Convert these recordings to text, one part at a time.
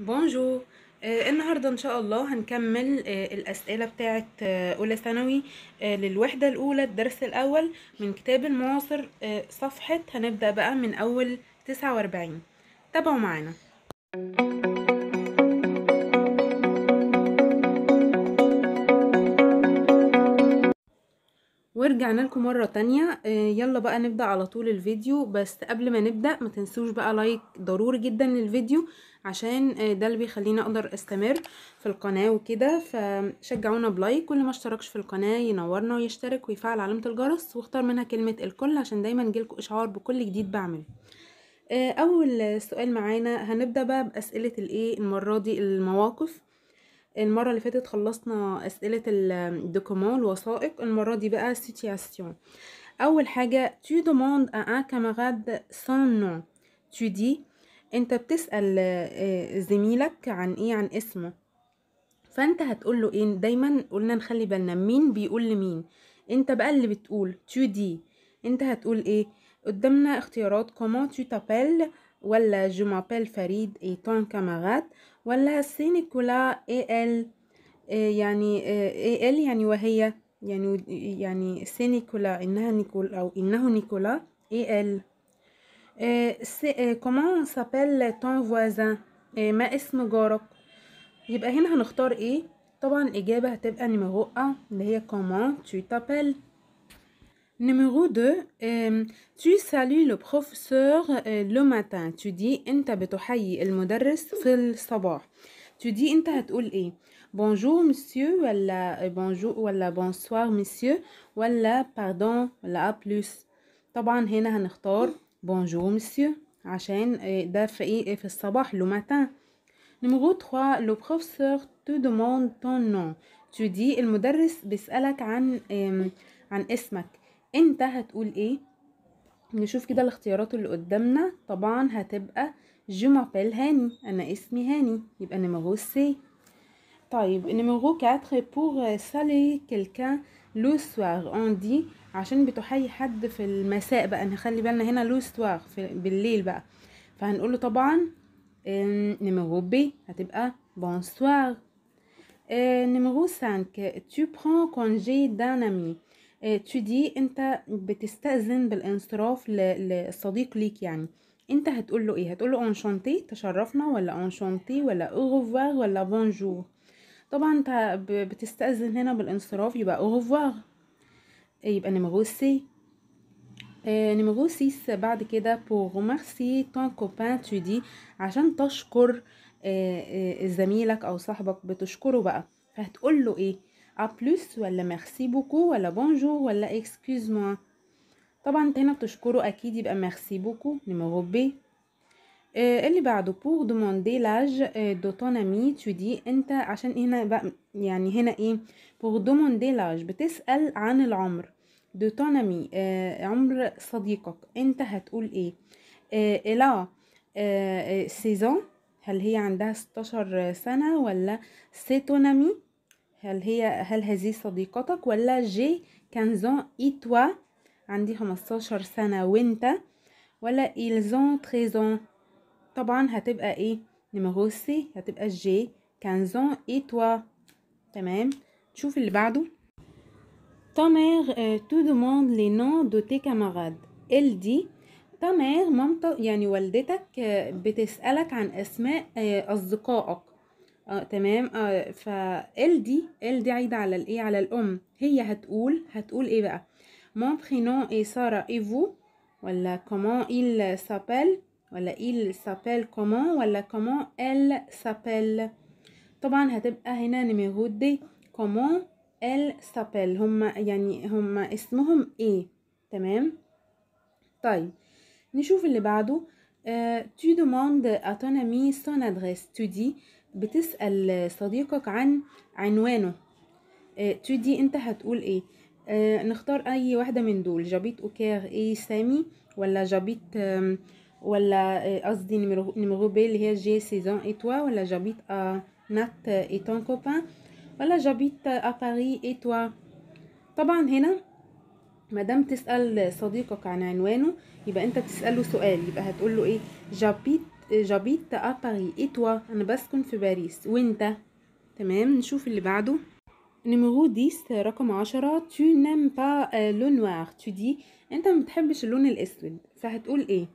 بونجور آه النهارده ان شاء الله هنكمل آه الاسئله بتاعه آه اولى ثانوي آه للوحده الاولى الدرس الاول من كتاب المعاصر آه صفحه هنبدا بقى من اول 49 تابعوا معانا ورجعنا لكم مرة تانية آه، يلا بقى نبدأ على طول الفيديو بس قبل ما نبدأ ما تنسوش بقى لايك ضروري جدا للفيديو عشان آه، ده اللي بيخليني اقدر استمر في القناة وكده فشجعونا بلايك واللي ما اشتركش في القناة ينورنا ويشترك ويفعل علامة الجرس واختار منها كلمة الكل عشان دايما يجيلكوا اشعار بكل جديد بعمله آه، اول سؤال معانا هنبدأ بقى بأسئلة الايه المرة دي المواقف المرة اللي فاتت خلصنا أسئلة الدوكومون الوثائق المرة دي بقى سيتياسيون أول حاجة tu demandes à un camarade son nom tu dis أنت بتسأل آه، زميلك عن إيه عن اسمه فأنت هتقول له إيه دايما قلنا نخلي بالنا مين بيقول لمين أنت بقى اللي بتقول tu dis أنت هتقول إيه قدامنا اختيارات comment tu t'appelles ولا جو مابيل فريد اي تون كامارات ولا سي نيكولا اي ال يعني اي آه، ال يعني وهي يعني يعني نيكولا انها نيكول او انه نيكولا اي ال كومون سابيل تون فوازان ما اسم جارك يبقى هنا هنختار ايه طبعا الاجابه هتبقى نيمو 1 اللي هي كومون تو تابيل Numéro 2 tu salues le professeur le matin tu dis انت بتحيي المدرس في الصباح tu dis انت هتقول ايه bonjour monsieur ولا bonjour ولا bonsoir monsieur ولا pardon ولا a plus طبعا هنا هنختار bonjour monsieur عشان ده في ايه في الصباح لو matin Numéro 3 le professeur te demande ton nom tu dis المدرس بيسألك عن عن اسمك انت هتقول ايه نشوف كده الاختيارات اللي قدامنا طبعا هتبقى جو مابيل هاني انا اسمي هاني يبقى نيميرو سي طيب نيميرو 4 بور سالي كيلكان لو سوار اون دي عشان بتحيي حد في المساء بقى نخلي بالنا هنا لو سوار بالليل بقى فهنقول له طبعا نيميرو بي هتبقى بونسوار نيميرو 5 tu prends congé d'un ami آه، تو دي انت بتستأذن بالانصراف للصديق ليك يعني انت هتقول له ايه هتقول له انشانتي تشرفنا ولا انشانتي ولا اوغوفوار ولا بونجور طبعا انت بتستأذن هنا بالانصراف يبقى اوغوفوار آه، يبقى نيميرو سي نيميرو آه، 6 بعد كده بور ريمارسي تون كوبان تو دي عشان تشكر زميلك او صاحبك بتشكره بقى فهتقول له ايه ا بلوس ولا ميرسي بوكو ولا بونجور ولا إكسكوز موا طبعا انت هنا بتشكره اكيد يبقى ميرسي بوكو نيميرو بي اللي بعده بور دوموندي لاج دو تون امي تو دي انت عشان هنا بقى يعني هنا ايه بور دوموندي لاج بتسال عن العمر دو تون امي عمر صديقك انت هتقول ايه آه، الا لا آه، سيزون آه، هل هي عندها 16 سنة ولا سيتونامي هل هي هل هذه صديقتك ولا جي كانزون اي توا عندي 15 سنة وانت ولا ايلزون تريزون طبعا هتبقى ايه نيميرو سي هتبقى جي كانزون اي توا تمام تشوف اللي بعده تامير تو دوموند لي demande دو تي de ال دي تامير مامتك يعني والدتك بتسألك عن أسماء آه، أصدقائك اه تمام اه ف ال دي ال دي عايده على الايه على الام هي هتقول هتقول ايه بقى مون برينون اي سارة اي فو ولا كومون ايل سابيل ولا ايل سابيل كومون ولا كومون ال سابيل طبعا هتبقى هنا نيميرو دي كومون ال سابيل هما يعني هما اسمهم ايه تمام طيب نشوف اللي بعده euh, آه، دوموند demandes à ton ami son بتسأل صديقك عن عنوانه آه، دي انت هتقول ايه آه، نختار اي واحدة من دول جابيت اوكير اي سامي ولا جابيت ولا آه، قصدي نمرو بي اللي هي جي سيزون اي توا ولا جابيت ا نات اي تون كوبان ولا جابيت ا باري اي توا طبعا هنا مادام تسأل صديقك عن عنوانه يبقى انت بتسأله سؤال يبقى هتقول له ايه جابيت جابيت أباري إي توا أنا بسكن في باريس وأنت تمام نشوف اللي بعده نمرو ديس رقم عشرة تو نام با لو نوار تو دي أنت ما بتحبش اللون الأسود فهتقول إيه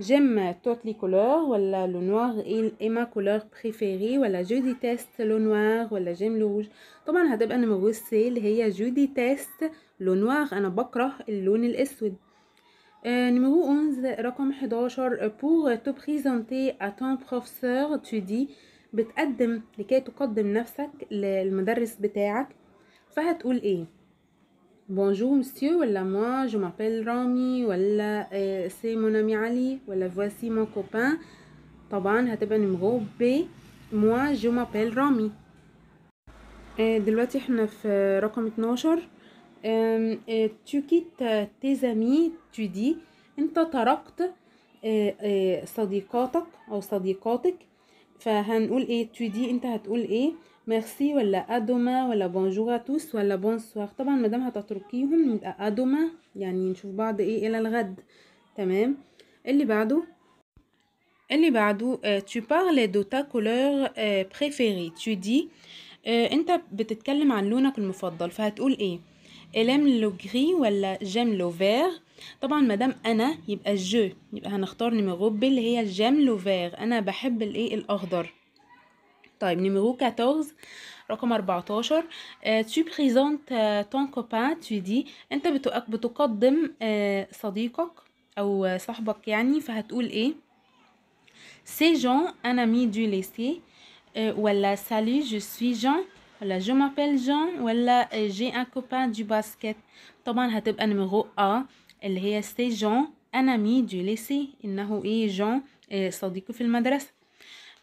جيم توت لي كولور ولا لو نوار إي ما كولور بريفيري ولا جو دي تيست لو نوار ولا جيم لو روج طبعا هتبقى نمرو سي اللي هي جو دي تيست لو نوار أنا بكره اللون الأسود نمرو euh, 11 رقم 11 pour te présenter à ton professeur tu dis بتقدم لكي تقدم نفسك للمدرس بتاعك فهتقول ايه بونجور مسيو ولا ما جو مابيل رامي ولا سي مون امي علي ولا فواسي مون كوبان طبعا هتبقى نمرو بي موا جو مابيل رامي دلوقتي احنا في رقم 12 Euh, tu quittes euh, tes amis tu dis انت تركت آه، آه، صديقاتك او صديقاتك فهنقول ايه tu dis انت هتقول ايه ميرسي ولا ادوما ولا بونجور توس ولا بونسوار طبعا مدام هتتركيهم يبقى ادوما يعني نشوف بعض ايه الى الغد تمام اللي بعده اللي بعده آه، tu parles de ta couleur préférée tu dis انت بتتكلم عن لونك المفضل فهتقول ايه الام لو غري ولا جيم لو فير طبعا مدام انا يبقى جو يبقى هنختار نيميرو ب اللي هي جيم لو فير انا بحب الايه الاخضر طيب نيميرو 14 رقم 14 آه، tu بريزونت تون كوبان tu دي انت بتقدم آه، صديقك او آه، صاحبك يعني فهتقول ايه سي جون انا مي دو ليسي ولا سالي جو سوي جون ولا جو مابيل جون ولا جي ان كوبان دو باسكت طبعا هتبقى نمرو ا اللي هي سي جون مي دو ليسي انه ايه جون إيه صديقي في المدرسه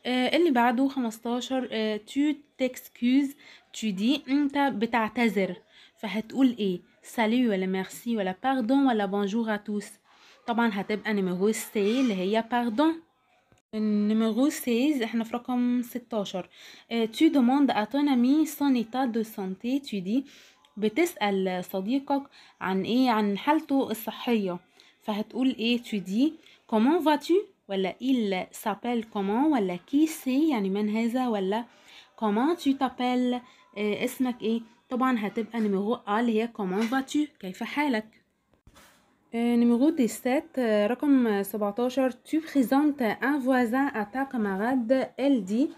إيه، اللي بعده 15 تو تكسكوز تو دي انت بتعتذر فهتقول ايه سالي ولا ميرسي ولا باردون ولا بونجور ا توس طبعا هتبقى نمرو سي اللي هي باردون نيميرو 16 احنا في رقم ستاشر تو دوموند اتون مي سونيتا دو سانتي تو دي بتسال صديقك عن ايه عن حالته الصحيه فهتقول ايه تو دي كومون فاتو ولا il s'appelle كومون ولا كي سي يعني من هذا ولا كومون تو تابيل اسمك ايه طبعا هتبقى نيميرو ا اللي هي كومون فاتو كيف حالك Euh, numéro 17, رقم 17 Tu présentes un voisin à ta camarade Elle dit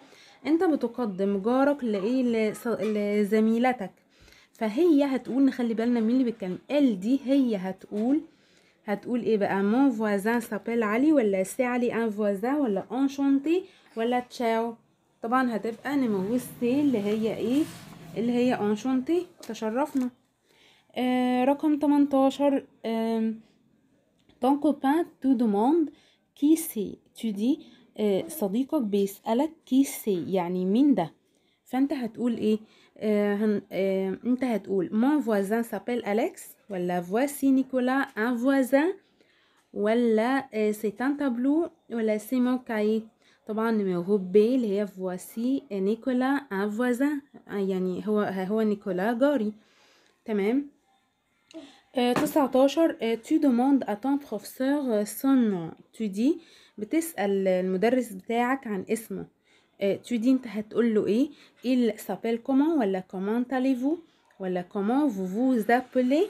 أنت بتقدم جارك لإيه لزميلتك فهي هتقول نخلي بالنا مين اللي بيتكلم ال دي هي هتقول هتقول ايه بقى مون فوازان سابيل علي ولا سي علي ان فوازان ولا انشونتي ولا تشاو طبعا هتبقى نمو سي اللي هي ايه اللي هي انشونتي تشرفنا آه رقم 18 آه Ton copain te demande qui c'est. Tu dis, ça dit quoi Alex qui c'est. Y a minda. tu vas dire. Mon voisin s'appelle Alex. Voici Nicolas un voisin. Voilà. Euh, c'est un tableau. Voilà. C'est mon cahier. Tabarnu me robé. Là voici euh, Nicolas un voisin. Y a ni. Il est Nicolas 19 تو دوموند اتون بروفيسور سون تو دي بتسال المدرس بتاعك عن اسمه تو euh, دي انت هتقول له ايه ال سابيل كومون ولا كومون allez-vous ولا كومون فو فو زابلي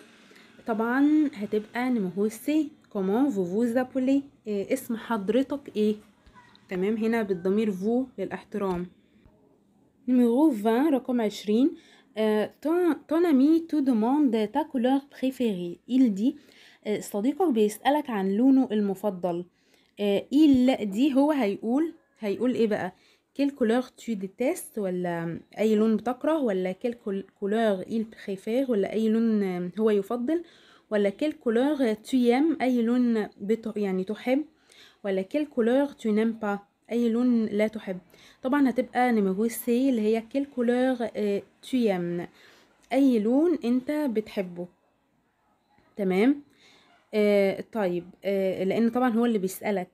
طبعا هتبقى نمو سي كومون فو فو زابلي اسم حضرتك ايه تمام هنا بالضمير فو للاحترام نمو 20 رقم 20 ton, ton ami te demande ta couleur préférée. Il dit صديقك بيسألك عن لونه المفضل. il دي هو هيقول هيقول ايه بقى؟ quelle couleur tu détestes ولا اي لون بتكره ولا quelle couleur il préfère ولا اي لون هو يفضل ولا quelle couleur tu aimes اي لون بت يعني تحب ولا quelle couleur tu n'aimes pas اي لون لا تحب طبعا هتبقى نيميرو سي اللي هي كيل كولور آه، تيام اي لون انت بتحبه تمام آه طيب آه لان طبعا هو اللي بيسالك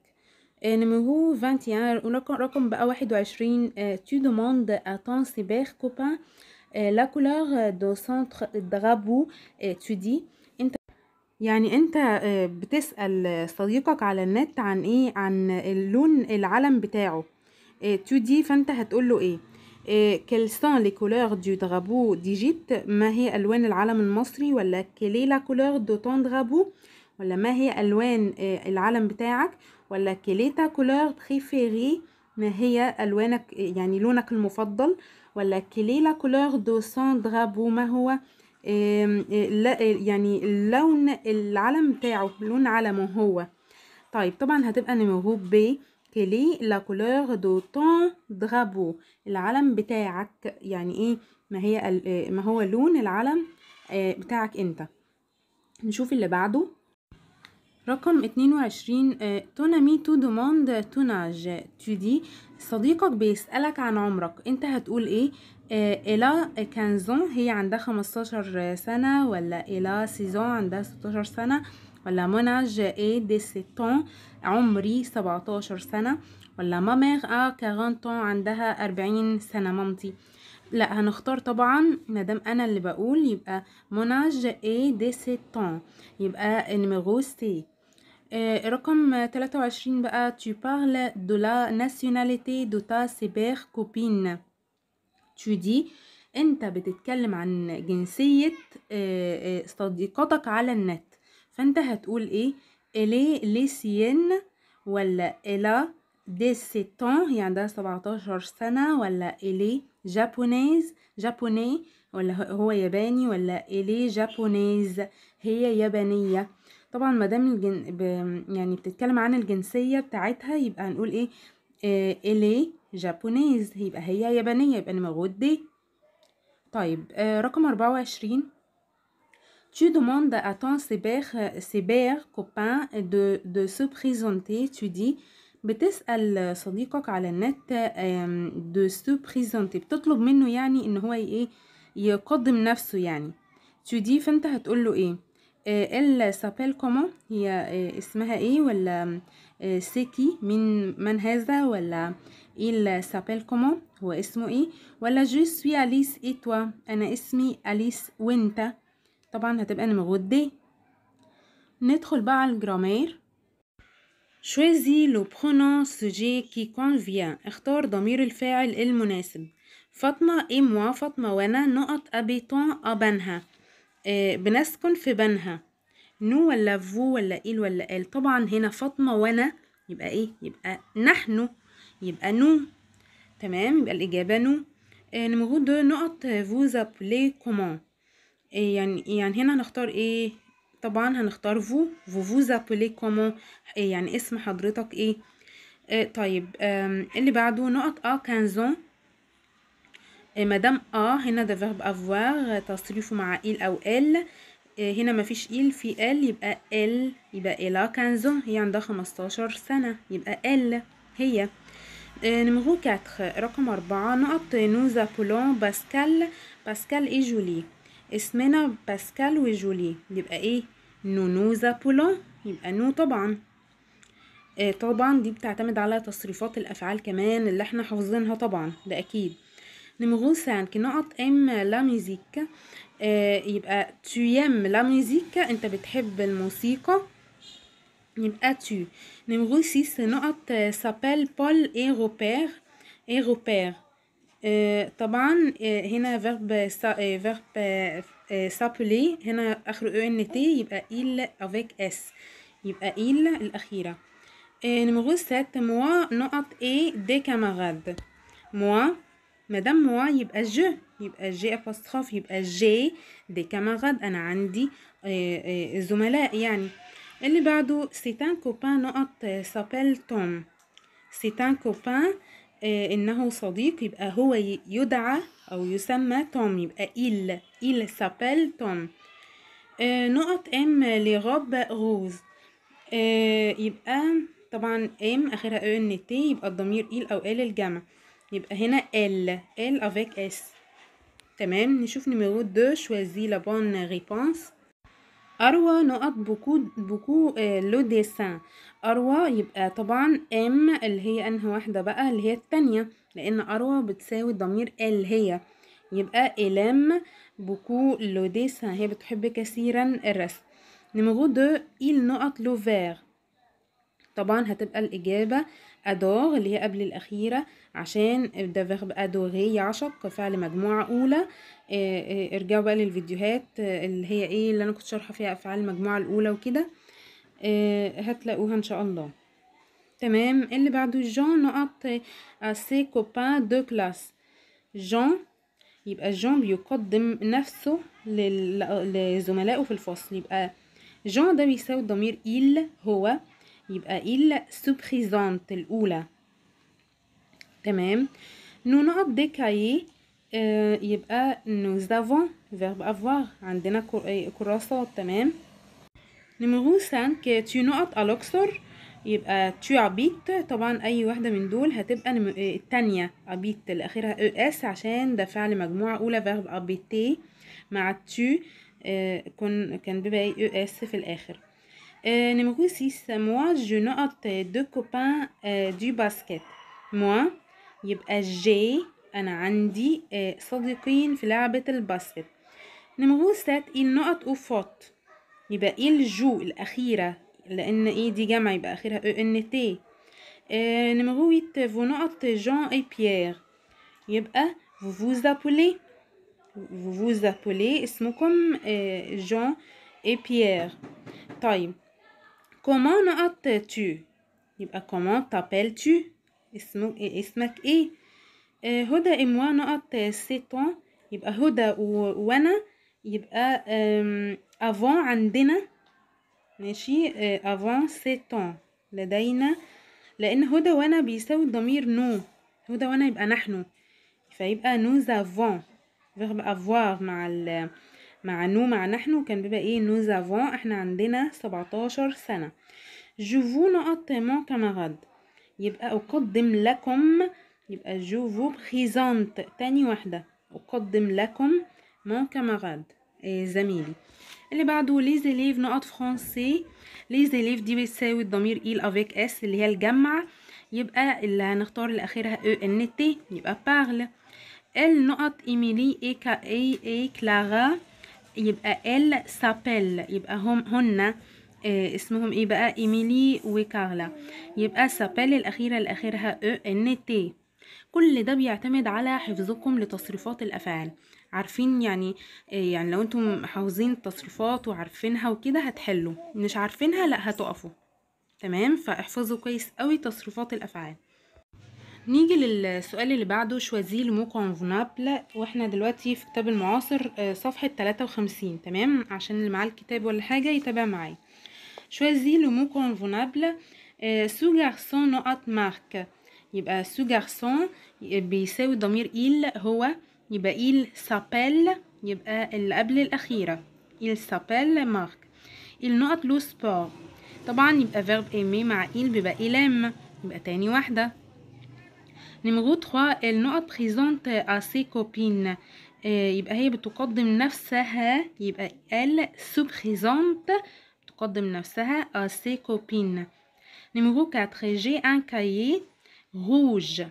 آه، نيميرو 21 رقم بقى 21 تو دوموند اتون سيبر cyber لا كولور دو سنتر درابو تو دي يعني أنت آه، بتسأل صديقك على النت عن إيه، عن اللون العلم بتاعه آآ آه، 2D فأنت هتقول له إيه، آآ آه، quelles sont les couleurs du drapeau d'Égypte ما هي ألوان العلم المصري ولا quelle est la couleur de ton drapeau ما هي ألوان العلم بتاعك ولا quelle est ta couleur préférée ما هي ألوانك يعني لونك المفضل ولا quelle est la couleur de son drapeau ما هو لا يعني اللون العلم بتاعه لون علمه هو طيب طبعا هتبقى نمرو ب كلي لا كولور دو طون درابو العلم بتاعك يعني ايه ما هي ما هو لون العلم آه، بتاعك انت نشوف اللي بعده رقم 22 آه، تونامي تو دوموند توناج تودي صديقك بيسألك عن عمرك انت هتقول ايه آه، إلا كانزون هي عندها خمستاشر سنة ولا إلا سيزون عندها ستاشر سنة ولا منى اي دي ستون عمري سبعتاشر سنة ولا مامير أ كارانتون عندها أربعين سنة مامتي لا هنختار طبعا مادام انا اللي بقول يبقى موناج اي دي سيتون يبقى نيميرو سي آه، رقم 23 بقى tu بارل دو لا ناسيوناليتي دو تا سيبر كوبين تو دي انت بتتكلم عن جنسية آه، آه، صديقتك على النت فانت هتقول ايه الي ليسين ولا الا دي سيتون يعني ده 17 سنة ولا الي جابونيز جابوني ولا هو ياباني ولا الي جابونيز هي يابانية طبعا مدام الجن... ب... يعني بتتكلم عن الجنسية بتاعتها يبقى هنقول ايه آه إلي جابونيز يبقى هي يابانية يبقى أنا نمغود دي طيب آه رقم أربعة وعشرين Tu demandes à ton cyber, cyber copain de, de se présenter. Tu dis بتس صديقك على النت de se présenter. بتطلب منه يعني إن هو إيه يقدم نفسه يعني. Tu dis فأنت هتقول له إيه؟ ال سابيل كومون هي آه، اسمها ايه ولا آه، سيكي من من هذا ولا ال سابيل كومو هو اسمه ايه ولا جو سوي اليس ايتوا انا اسمي أليس وانت طبعا هتبقى نمغود ندخل بقى على الجرامير شويزي لو برونو سوجي كي كونفيان اختار ضمير الفاعل المناسب فاطمة اي موا فاطمة وانا نقط habitants أبنها آه، بنسكن في بنها نو ولا فو ولا إل ولا آل طبعا هنا فاطمة وأنا يبقى إيه يبقى نحن يبقى نو تمام يبقى الإجابة نو آه، نمغوط دو نقط فو زابلي كومون آه، يعني يعني هنا هنختار ايه طبعا هنختار فو فو فو زابلي كومون يعني اسم حضرتك ايه, إيه طيب اللي بعده نقط ا كانزون إيه، مدام اه هنا ده فيرب افوار تصريفه مع ايل او ال إيه، هنا مفيش ايل في ال يبقى ال يبقى إلا كانزو هي عندها خمستاشر سنة يبقى ال هي نمرو إيه، كاتخ رقم أربعة نقط نوزا بولون باسكال باسكال اي جولي اسمنا باسكال وجولي يبقى إيه نو نوزا بولون يبقى نو طبعا طبعا دي بتعتمد على تصريفات الأفعال كمان اللي احنا حافظينها طبعا ده أكيد نمرو 5 كي نقط ام لا ميزيك آه يبقى تو aimes لا musique انت بتحب الموسيقى يبقى تو نمرو 6 نقط s'appelle بول اي روبير اي روبير آه طبعا آه هنا verb آه، verb آه، s'appeler هنا اخر ان e تي يبقى ايل avec اس يبقى ايل الاخيره آه نمرو 7 moi نقط اي دي camarades moi مدام موا يبقى جو يبقى جي أبوستخوف يبقى جي دي كما غد انا عندي زملاء يعني اللي بعده سيتان كوبان نقط سابيل توم سيتان كوبان انه صديق يبقى هو يدعى او يسمى توم يبقى إيل إيل سابيل توم نقط ام لغاب غوز يبقى طبعا ام اخرها ان تي يبقى الضمير إيل او ال الجمع يبقى هنا ال ال افيك اس تمام نشوف نيميرو 2 شوازي لا بون ريبونس اروى نقط بوكو بوكو لو ديسان اروى يبقى طبعا ام اللي هي انهي واحده بقى اللي هي الثانيه لان اروى بتساوي ضمير ال هي يبقى الام بوكو لو ديسان هي بتحب كثيرا الرسم نيميرو 2 ايل نقط لو فير طبعا هتبقى الإجابة أدور اللي هي قبل الأخيرة عشان ده فيرب أدوغي يعشق فعل مجموعة أولى آه، آه، ارجعوا بقى للفيديوهات آه، اللي هي إيه اللي أنا كنت شارحة فيها أفعال المجموعة الأولى وكده هتلاقوها إن شاء الله تمام اللي بعده جون نقط سي كوبان دو كلاس جون يبقى جون بيقدم نفسه لزملائه في الفصل يبقى جون ده بيساوي ضمير إيل هو يبقى ايه إلا سوبريزانت الأولى تمام نو نقط ديكاي يبقى nous avons verbe avoir عندنا ايه، كراسات تمام نمرو 5 تي نقط الوكسور يبقى تي habites طبعا اي واحده من دول هتبقى الثانيه التانية habite اللي اخرها او e اس عشان ده فعل مجموعه اولى فيرب ابيتي مع تي آه، كان بيبقى اي او e اس في الاخر Euh, numéro 6 moi je note euh, deux copains euh, du basket moi يبقى جي أنا عندي euh, صديقين في لعبة الباسكت نمرو سات il نقط أو فوت يبقى il جو الأخيرة لأن إيه دي جمع يبقى أخيرها أو إن تي نمرو 8 فو نقط جون إي بيير يبقى فو فوز أبولي فو فوز أبولي اسمكم آه جون إي بيير طيب كومون نقط تو يبقى كومون tappelles تو اسمه اسمك ايه هدى اموا نقط سيتون يبقى هدى وانا يبقى افون عندنا ماشي افون سيتون لدينا لان هدى وانا بيساوي ضمير نو هدى وانا يبقى نحن فيبقى نو زافون فيرب افوار مع ال مع نو مع نحن كان بيبقى ايه نو زافون احنا عندنا سبعتاشر سنة جو فو مون كمغد يبقى أقدم لكم يبقى جو فو بريزانت تاني واحدة أقدم لكم مون كمغد إيه زميلي اللي بعده لي زيليف نقط فرونسي لي زيليف دي بتساوي الضمير إيل أفيك إس اللي هي الجمع يبقى اللي هنختار لاخرها او e ان تي يبقى بارل النقط ايميلي اي كا اي اي كلارا يبقى ال سابيل يبقى هم هن آه، اسمهم ايه بقى ايميلي وكارلا يبقى سابيل الاخيره لاخرها او إيه، ان تي كل ده بيعتمد على حفظكم لتصريفات الافعال عارفين يعني آه، يعني لو انتم حافظين التصريفات وعارفينها وكده هتحلوا مش عارفينها لا هتقفوا تمام فاحفظوا كويس قوي تصريفات الافعال نيجي للسؤال اللي بعده شوازي لو كونفنابل واحنا دلوقتي في كتاب المعاصر آه، صفحة 53 تمام عشان اللي معاه الكتاب ولا حاجة يتابع معايا شوازي لو مو كونفونابل سو غارسون نقط مارك يبقى سو غارسون بيساوي ضمير إيل هو يبقى إيل سابيل يبقى اللي قبل الأخيرة إيل سابيل مارك ايل نقط لو سبور طبعا يبقى فيرب ايمي مع إيل بيبقى إيلام يبقى تاني واحدة نمرو 3 النقط بريزونت ا سي كوبين يبقى هي بتقدم نفسها يبقى ال سو بريزونت بتقدم نفسها ا سي كوبين نمرو 4 جي ان كايي روج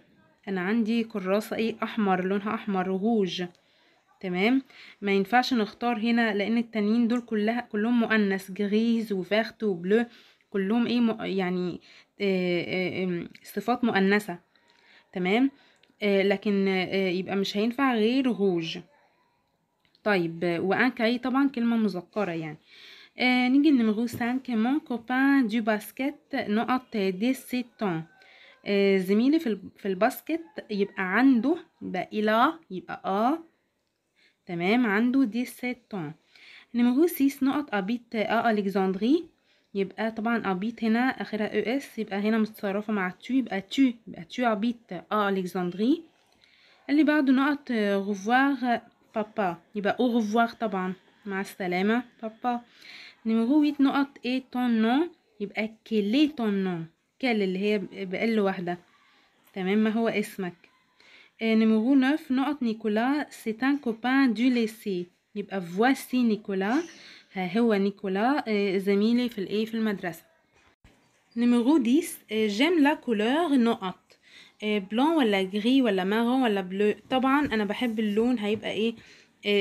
انا عندي كراسة ايه احمر لونها احمر روج تمام ما ينفعش نختار هنا لان التانيين دول كلها كلهم مؤنث جريز وفيرت وبلو كلهم ايه يعني آه، آه، صفات مؤنثة تمام آه لكن آه يبقى مش هينفع غير غوج طيب وانكاي طبعا كلمة مذكرة يعني آه نيجي نمغو سان مون كوبان دو باسكت نقط دي سيتون آه زميلي في في الباسكت يبقى عنده يبقى إلى يبقى اه تمام عنده دي سيتون نمغو سيس نقط أبيت آه الكساندري يبقى طبعا ابيت هنا اخرها او e اس يبقى هنا متصرفه مع تو يبقى تو يبقى تو ابيت ا الكساندري اللي بعده نقط غوفوار آه، بابا آه، يبقى او غوفوار طبعا مع السلامه بابا نمرو 8 نقط اي تون نو يبقى كيلي تون نو كل اللي هي بقل واحده تمام ما هو اسمك آه، نمرو 9 نقط نيكولا سي ان كوبان دو ليسي يبقى فواسي نيكولا ها هو نيكولا آه، زميلي في الايه في المدرسه نيميرو 10 جيم لا كولور نقط بلون ولا جري ولا مارون ولا بلو طبعا انا بحب اللون هيبقى ايه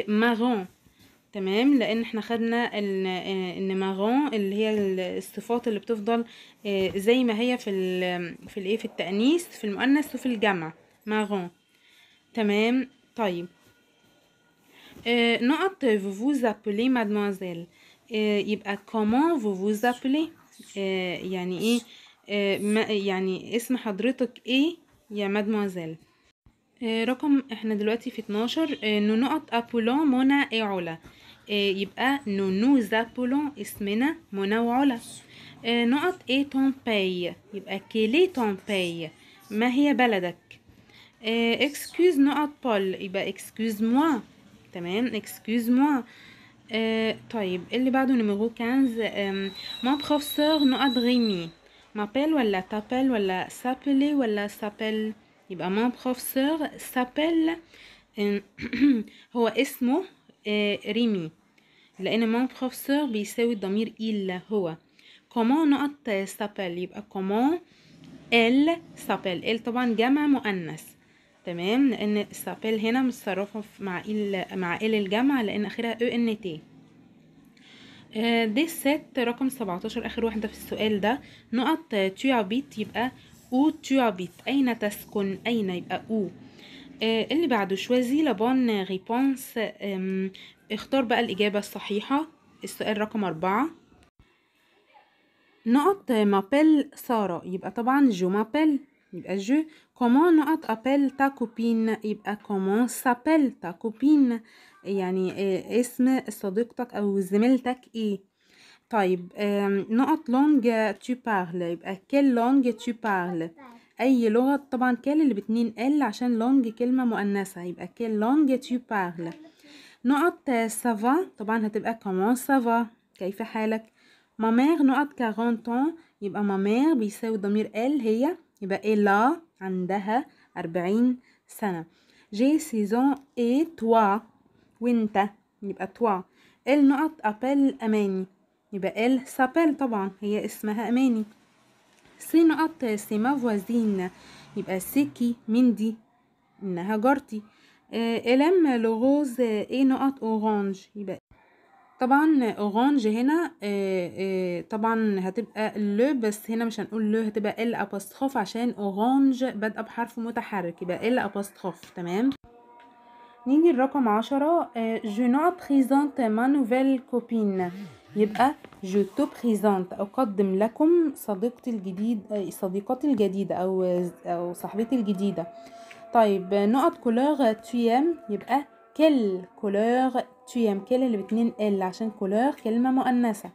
مارون آه، تمام لان احنا خدنا آه، ان مارون اللي هي الصفات اللي بتفضل زي ما هي في ال في الايه في التانيث في المؤنث وفي الجمع مارون تمام طيب نقط euh, vous vous appelez mademoiselle يبقى euh, comment vous vous appelez يعني ايه يعني اسم حضرتك ايه يا مادموازيل euh, رقم احنا دلوقتي في 12 نو نقط ابولون منى ايه علا يبقى نو نو زابولون اسمنا منى وعلا نقط اي تون باي يبقى كيلي تون باي ما هي بلدك اكسكيوز نقط بول يبقى اكسكيوز موا تمام اكسكيوز موا euh, طيب اللي بعده نيميرو 15 مون بروفيسور نقط غيمي مابيل ولا تابيل ولا سابلي ولا سابيل يبقى مون بروفيسور سابيل هو اسمه euh, ريمي لان مون بروفيسور بيساوي الضمير الا هو كومون نقط سابيل يبقى كومون ال سابيل ال طبعا جمع مؤنث تمام لان السابيل هنا متصرفه مع ال مع ال الجمع لان اخرها او ان تي دي سيت رقم 17 اخر واحده في السؤال ده نقط تعبيت يبقى او تعبيت اين تسكن اين يبقى او آه، اللي بعده شوازي لابون ريبونس اختار بقى الاجابه الصحيحه السؤال رقم أربعة نقط مابيل سارة يبقى طبعا جو مابيل يبقى جو كومون نقط أبل تا كوبين يبقى كومون سابل تا كوبين يعني اسم صديقتك أو زميلتك إيه طيب نقط لونج تو بارل يبقى كل لونج تو بارل أي لغة طبعا كل اللي باتنين ال عشان لونج كلمة مؤنثة يبقى كل لونج تو بارل نقط سافا طبعا هتبقى كومون سافا كيف حالك ما مير نقط كارونتون يبقى ما مير بيساوي ضمير ال هي يبقى إلا عندها أربعين سنة جي سيزون اي توا وانت يبقى توا ال نقط أبل أماني يبقى ال سابل طبعا هي اسمها أماني سي نقط سي مافوازين يبقى سيكي مندي إنها جارتي الام لغوز اي نقط أورانج يبقى طبعا اورانج هنا آآ آه، آه، طبعا هتبقى لو بس هنا مش هنقول لو هتبقى ال ابوستروف عشان اورانج بادئه بحرف متحرك يبقى ال ابوستروف تمام نيجي لرقم عشرة جو نو بريزونت ما نوفيل كوبين يبقى جو تو بريزونت اقدم لكم صديقتي الجديد آه، صديقتي الجديده او او صاحبتي الجديده طيب نقط كولور تيام يبقى كل كولور tu اللي باتنين ال عشان كولور كلمة مؤنثة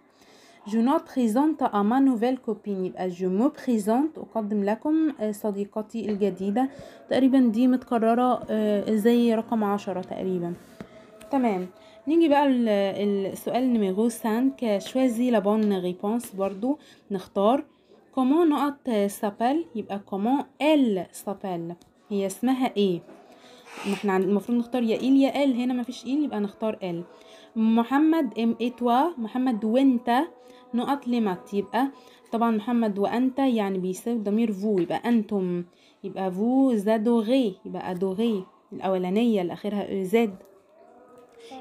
جو نو بريزونت ا ما نوفيل كوبين يبقى جو مو بريزونت اقدم لكم آه، صديقتي الجديدة تقريبا دي متكررة آه، زي رقم عشرة تقريبا تمام نيجي بقى السؤال نيميرو 5 شوازي لابون ريبونس برضو نختار كومون نقط سابل يبقى كومون ال سابل هي اسمها ايه ما احنا المفروض نختار يا إيل يا إل هنا مفيش إيل يبقى نختار إل محمد ام اي توا محمد وانت نقط لمت يبقى طبعا محمد وانت يعني بيساوي ضمير فو يبقى انتم يبقى فو زادوغي يبقى ادوغي الاولانيه اللي اخرها زد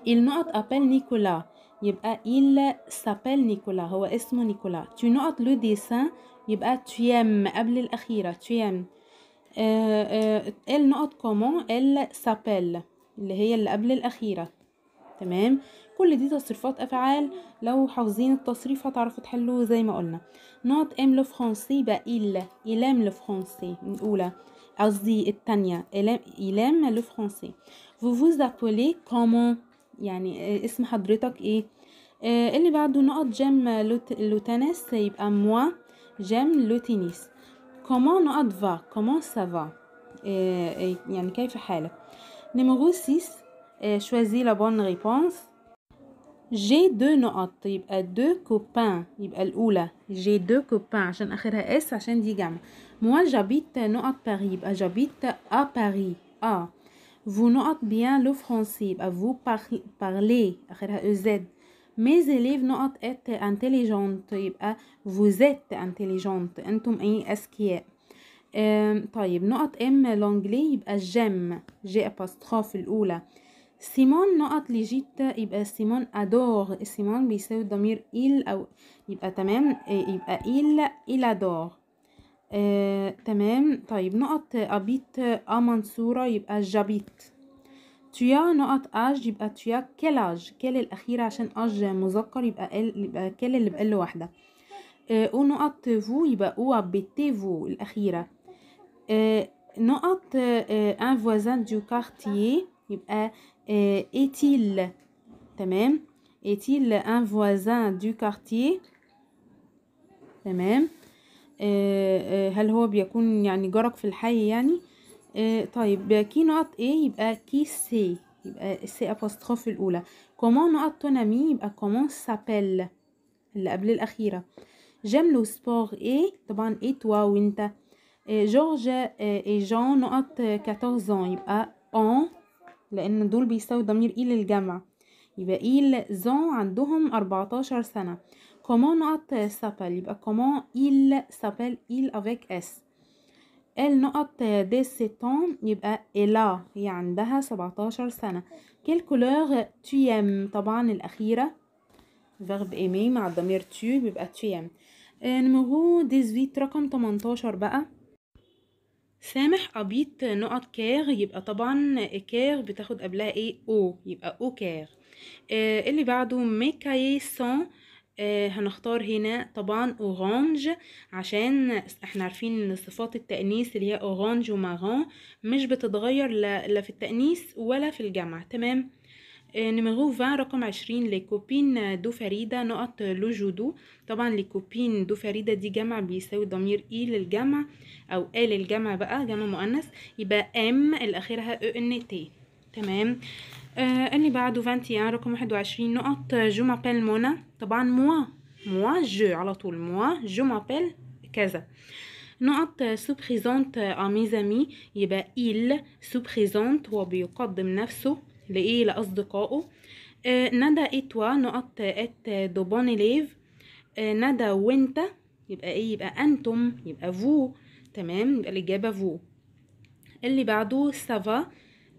النقط ابل نيكولا يبقى il s'appelle نيكولا هو اسمه نيكولا tu نقط لو ديسان يبقى tu aimes قبل الأخيرة tu aimes آه، آه، ال نقط كومون ال سابيل اللي هي اللي قبل الأخيرة تمام كل دي تصريفات أفعال لو حافظين التصريف هتعرفوا تحلوه زي ما قلنا نقط ام لو فرونسي بقى إل إلام لو فرونسي الأولى قصدي التانية إلام لو فرونسي فو فوز أبولي كومون يعني آه، اسم حضرتك إيه آه اللي بعده نقط جام تنس يبقى موا جام تنس Comment on va Comment ça va et, et, Numéro 6, choisis la bonne réponse. J'ai deux نقط يبقى deux copains يبقى الأولى j'ai deux copains Je آخرها s عشان دي جمع moi j'habite نقط Paris ah, j'habite à Paris ah vous نقط bien le français ah, vous parlez آخرها ez mes élèves نقط ات انتليجنت يبقى vous êtes انتم ايه اذكياء طيب نقط ام لونجلي يبقى جيم جي ابوستروف الاولى سيمون نقط ليجيت يبقى سيمون ادور سيمون بيساوي الضمير il او يبقى تمام إيه، يبقى il il adore آه، تمام طيب نقط ابيت امنصوره يبقى جابيت تيا نقط اج يبقى تيا كلاج كل الاخيره عشان اج مذكر يبقى ال يبقى كل اللي بقل واحده آه، او نقط فو يبقى او فو الاخيره آه، نقط ان فوازان دو كارتيي يبقى اه اتيل تمام ايتيل ان فوازان دو كارتي تمام آه، هل هو بيكون يعني جارك في الحي يعني آه طيب كي نقط ايه يبقى كي سي يبقى سي أبوستروف الأولى كومون نقط تونامي يبقى كومون سابيل اللي قبل الأخيرة جيم لو سبور إيه طبعا إيه توا وأنت جورج إيه جون نقط 14 يبقى أون لأن دول بيساوي ضمير إيه للجمع يبقى e ايل زون عندهم 14 سنة كومون نقط سابيل يبقى كومون إيل سابيل إيل أفيك إس النقط دي ستون يبقى إلا هي عندها سبعتاشر سنة كيل كولوغ تيام طبعا الأخيرة فيرب ايمي مع الضمير تي بيبقى تيام آه، نمرو ديزويت رقم تمنتاشر بقى سامح أبيت نقط كير يبقى طبعا كير بتاخد قبلها ايه او يبقى او كير آه، اللي بعده ميكاي سون آه هنختار هنا طبعا اورانج عشان احنا عارفين ان صفات التأنيث اللي هي اورانج ومارون مش بتتغير لا, لا في التأنيث ولا في الجمع تمام آه 20 رقم 20 لكوبين دو فريدة نقط لو جودو طبعا لكوبين دو فريدة دي جمع بيساوي ضمير اي e للجمع او ال للجمع بقى جمع مؤنث يبقى ام الاخرها او ان تي e تمام اللي بعده 21 رقم 21 نقط جو مابيل منى طبعا موا موا جو على طول موا جو مابيل كذا نقط سو بريزونت اميزامي يبقى ايل سو بريزونت هو بيقدم نفسه لإيه لأصدقائه آه، ندى توا نقط إت دو بون ليف ندى وأنت يبقى إيه يبقى أنتم يبقى فو تمام يبقى الإجابة فو اللي بعده سافا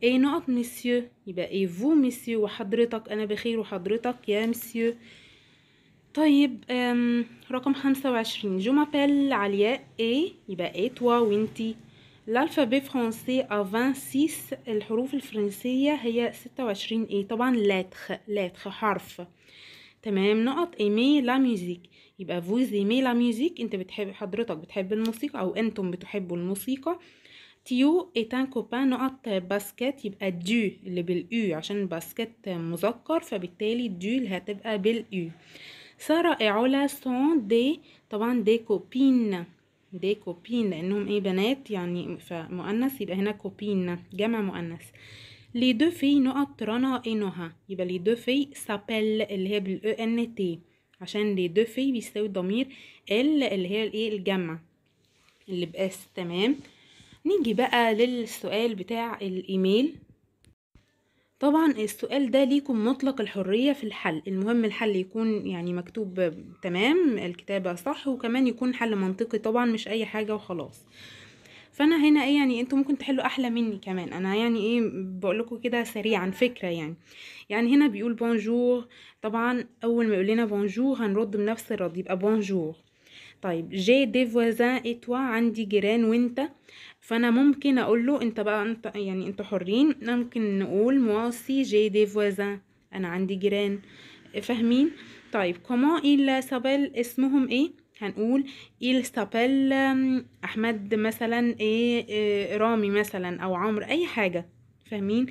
اي نقط مسيو يبقى اي فو مسيو وحضرتك انا بخير وحضرتك يا مسيو طيب رقم خمسة وعشرين جو مابيل علياء اي يبقى اي توا وانتي الالفابي فرونسي افان سيس الحروف الفرنسية هي ستة وعشرين اي طبعا لاتخ لاتخ حرف تمام نقط ايمي لا ميوزيك يبقى فوز ايمي لا ميوزيك انت بتحب حضرتك بتحب الموسيقى او انتم بتحبوا الموسيقى تيو إتان كوبان نقط باسكت يبقى دو اللي بالإو عشان باسكت مذكر فبالتالي دو اللي هتبقى بالإو سارة إعلا سون دي طبعا دي كوبين دي كوبين لأنهم إيه بنات يعني فمؤنث يبقى هنا كوبين جمع مؤنث لي دو في نقط رنا إنها يبقى لي دو في سابيل اللي هي بالإو إن e تي عشان لي دو في بيساوي ضمير ال اللي هي الإيه الجمع اللي بأس تمام نيجي بقى للسؤال بتاع الايميل طبعا السؤال ده ليكم مطلق الحرية في الحل المهم الحل يكون يعني مكتوب تمام الكتابة صح وكمان يكون حل منطقي طبعا مش اي حاجة وخلاص فانا هنا ايه يعني انتوا ممكن تحلوا احلى مني كمان انا يعني ايه بقول لكم كده سريعا فكره يعني يعني هنا بيقول بونجور طبعا اول ما يقول لنا بونجور هنرد بنفس الرد يبقى بونجور طيب جي دي فوازان اي توا عندي جيران وانت فانا ممكن اقول له انت بقى انت يعني انتوا حرين ممكن نقول مواسي جي دي فوازان انا عندي جيران فاهمين طيب كومون الا سابيل اسمهم ايه هنقول إيل s'appelle احمد مثلا إيه،, ايه رامي مثلا او عمرو اي حاجه فاهمين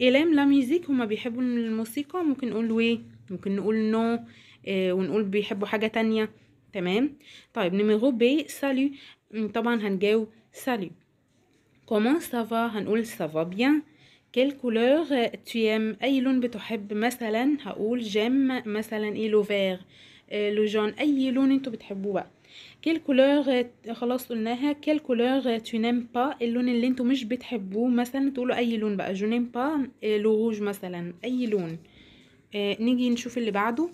إلام لا ميوزيك هما بيحبوا الموسيقى ممكن نقول وي ايه ممكن نقول نو إيه، ونقول بيحبوا حاجة تانية تمام طيب نيميرو بي سالي طبعا هنجاوب سالي Comment ça va هنقول ça va bien Quelle couleur euh, tu aimes أي لون بتحب مثلا هقول j'aime مثلا ايه لو فير لو جون أي لون انتوا بتحبوه بقى كيل كولور خلاص قلناها كيل كولور تو نيم با اللون اللي انتوا مش بتحبوه مثلا تقولوا اي لون بقى جو نيم با لو روج مثلا اي لون نيجي نشوف اللي بعده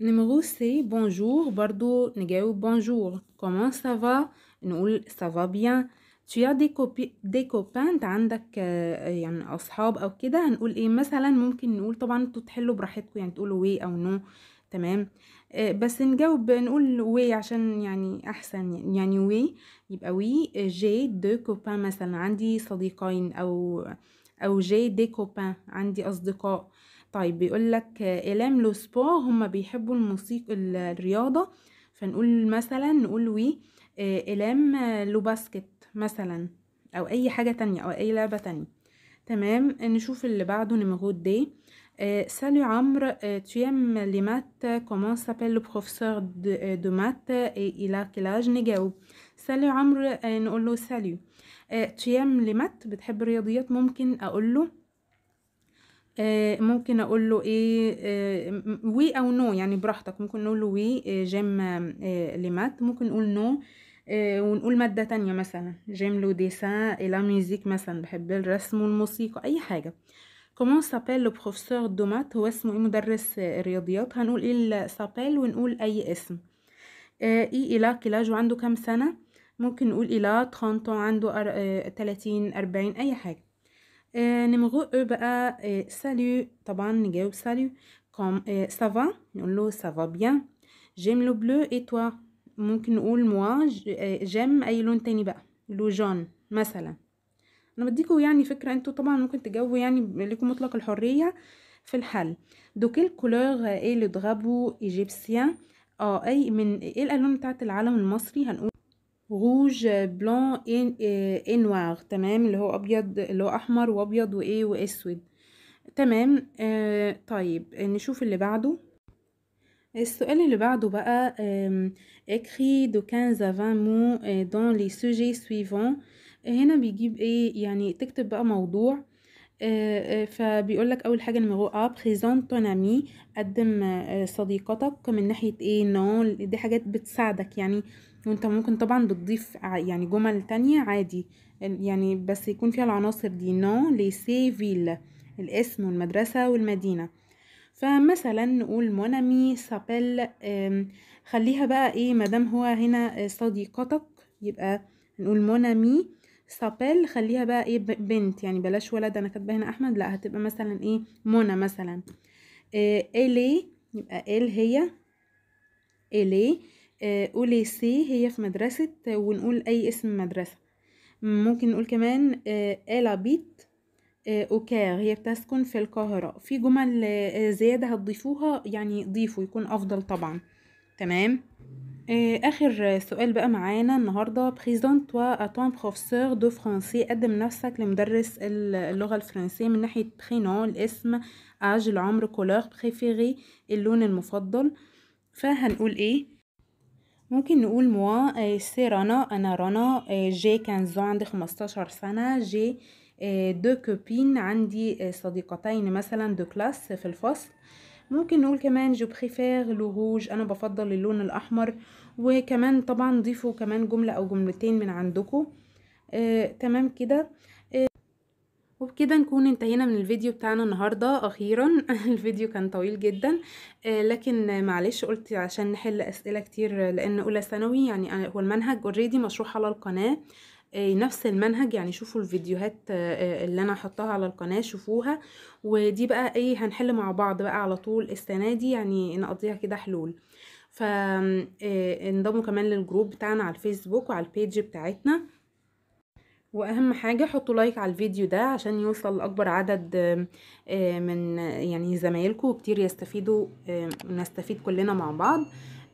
نمرو سي بونجور برضو نجاوب بونجور كومون سافا نقول سافا بيان تو as des, عندك آه، يعني اصحاب او كده هنقول ايه مثلا ممكن نقول طبعا انتوا تحلوا براحتكم يعني تقولوا وي او نو تمام آه، بس نجاوب نقول وي عشان يعني احسن يعني وي يبقى وي جي دو كوبان مثلا عندي صديقين او او جي دي كوبان عندي اصدقاء طيب بيقول لك الام لو سبا هما بيحبوا الموسيقى الرياضه فنقول مثلا نقول وي الام لو باسكت مثلا او اي حاجة تانية او اي لعبة تانية تمام نشوف اللي بعده نمغود دي آه، Euh, عمر آه، تيام لمات tu سابيل les maths, comment s'appelle le professeur de, euh, de maths نجاوب Salut Ambre, آه، نقول له salut تيام لمات بتحب الرياضيات ممكن أقول له ممكن أقول له إيه وي أو نو يعني براحتك ممكن نقول له وي جيم لمات ممكن نقول نو no. آه، ونقول مادة تانية مثلا جيم لو ديسان الا ميوزيك مثلا بحب الرسم والموسيقى اي حاجة كومون سابيل لو بروفيسور دومات هو اسمه ايه مدرس الرياضيات هنقول ايه سابيل ونقول اي اسم آه، ايه الا كلاج وعنده كام سنة ممكن نقول الى 30 عنده آه، تلاتين أربعين اي حاجة نمغو او e بقى سالو طبعا نجاوب سالو كوم سافا نقول له سافا بيان جيم لو بلو اي توا ممكن نقول موا آه، جيم اي لون تاني بقى لو جون مثلا انا بديكوا يعني فكره انتوا طبعا ممكن تجاوبوا يعني لكم مطلق الحريه في الحل دو كيل كولور اي لو درابو ايجيبسيان اه اي من ايه الالوان بتاعه العلم المصري هنقول روج بلون اي نوار تمام اللي هو ابيض اللي هو احمر وابيض وايه واسود تمام آه طيب نشوف اللي بعده السؤال اللي بعده بقى آه écrit de 15 à 20 mots euh, dans les sujets suivants هنا بيجيب ايه يعني تكتب بقى موضوع آه، آه، فبيقول لك اول حاجه نمرو ا بريزونت تون امي قدم آه، صديقتك من ناحيه ايه نو دي حاجات بتساعدك يعني وانت ممكن طبعا بتضيف يعني جمل تانية عادي يعني بس يكون فيها العناصر دي نو لي سي فيل الاسم والمدرسه والمدينه فمثلا نقول مونامي سابيل خليها بقى ايه مادام هو هنا آه، صديقتك يبقى نقول مونامي سابيل خليها بقى ايه بنت يعني بلاش ولد انا كاتبه هنا احمد لا هتبقى مثلا ايه منى مثلا الي آه، يبقى ال هي الي اولي سي هي في مدرسه ونقول اي اسم مدرسه ممكن نقول كمان الابيت آه، آه، اوكار هي بتسكن في القاهرة في جمل آه، زيادة هتضيفوها يعني ضيفوا يكون افضل طبعا تمام آه، اخر سؤال بقى معانا النهارده بريزونت توا اتون بروفيسور دو فرونسي قدم نفسك لمدرس اللغه الفرنسيه من ناحيه برينون الاسم اج العمر كولور بريفيري اللون المفضل فهنقول ايه ممكن نقول موا سي رنا انا رنا جي كانزو عندي خمستاشر سنة جي دو كوبين عندي آه، صديقتين مثلا دو كلاس في الفصل ممكن نقول كمان جو بريفير لو روج انا بفضل اللون الاحمر وكمان طبعا ضيفوا كمان جملة او جملتين من عندكم آه تمام كده وبكده نكون انتهينا من الفيديو بتاعنا النهاردة أخيرا الفيديو كان طويل جدا آه، لكن معلش قلت عشان نحل أسئلة كتير لأن أولى ثانوي يعني آه، هو المنهج اوريدي مشروح على القناة آه، نفس المنهج يعني شوفوا الفيديوهات اللي انا هحطها على القناة شوفوها ودي بقى ايه هنحل مع بعض بقى على طول السنة دي يعني نقضيها كده حلول فانضموا كمان للجروب بتاعنا على الفيسبوك وعلى البيج بتاعتنا واهم حاجة حطوا لايك على الفيديو ده عشان يوصل لأكبر عدد آه، من يعني زمايلكم وكتير يستفيدوا آه، نستفيد كلنا مع بعض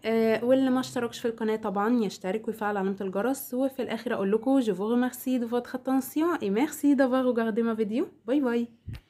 آه، واللي ما اشتركش في القناة طبعا يشترك ويفعل علامة الجرس وفي الآخر أقول لكم جو ميرسي دو فوتخ اتونسيون اي ميرسي دافوار regardé ma باي باي